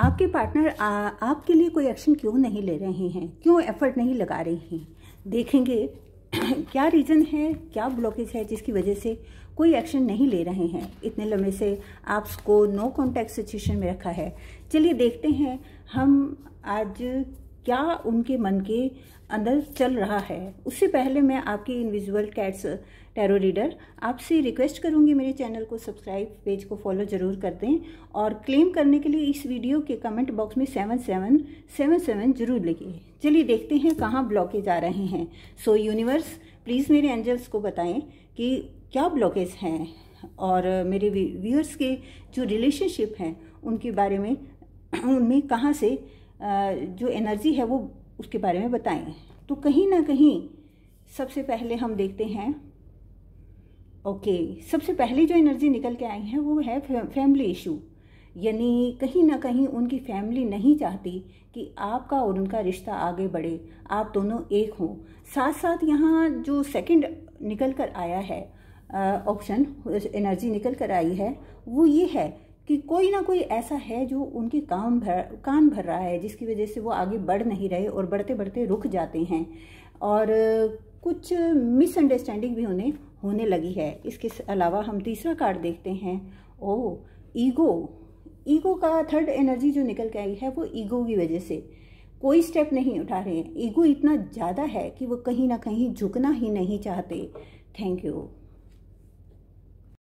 आपके पार्टनर आ, आपके लिए कोई एक्शन क्यों नहीं ले रहे हैं क्यों एफर्ट नहीं लगा रहे हैं देखेंगे क्या रीज़न है क्या ब्लॉकेज है जिसकी वजह से कोई एक्शन नहीं ले रहे हैं इतने लम्बे से आपको नो कॉन्टैक्ट सिचुएशन में रखा है चलिए देखते हैं हम आज क्या उनके मन के अंदर चल रहा है उससे पहले मैं आपकी इन विजुअल कैट्स टैरो रीडर आपसे रिक्वेस्ट करूंगी मेरे चैनल को सब्सक्राइब पेज को फॉलो ज़रूर कर दें और क्लेम करने के लिए इस वीडियो के कमेंट बॉक्स में सेवन सेवन सेवन सेवन जरूर लिखिए चलिए देखते हैं कहाँ ब्लॉकेज आ रहे हैं सो यूनिवर्स प्लीज़ मेरे एंजल्स को बताएं कि क्या ब्लॉकेज हैं और मेरे व्यूअर्स के जो रिलेशनशिप हैं उनके बारे में उनमें कहाँ से जो एनर्जी है वो उसके बारे में बताएं तो कहीं ना कहीं सबसे पहले हम देखते हैं ओके सबसे पहले जो एनर्जी निकल के आई है वो है फैमिली इशू यानी कहीं ना कहीं उनकी फैमिली नहीं चाहती कि आपका और उनका रिश्ता आगे बढ़े आप दोनों एक हों साथ साथ यहाँ जो सेकंड निकल कर आया है ऑप्शन एनर्जी निकल कर आई है वो ये है कि कोई ना कोई ऐसा है जो उनके काम भर कान भर रहा है जिसकी वजह से वो आगे बढ़ नहीं रहे और बढ़ते बढ़ते रुक जाते हैं और कुछ मिसअंडरस्टैंडिंग भी उन्हें होने लगी है इसके अलावा हम तीसरा कार्ड देखते हैं ओ ईगो ईगो का थर्ड एनर्जी जो निकल के आई है वो ईगो की वजह से कोई स्टेप नहीं उठा रहे हैं ईगो इतना ज़्यादा है कि वो कहीं ना कहीं झुकना ही नहीं चाहते थैंक यू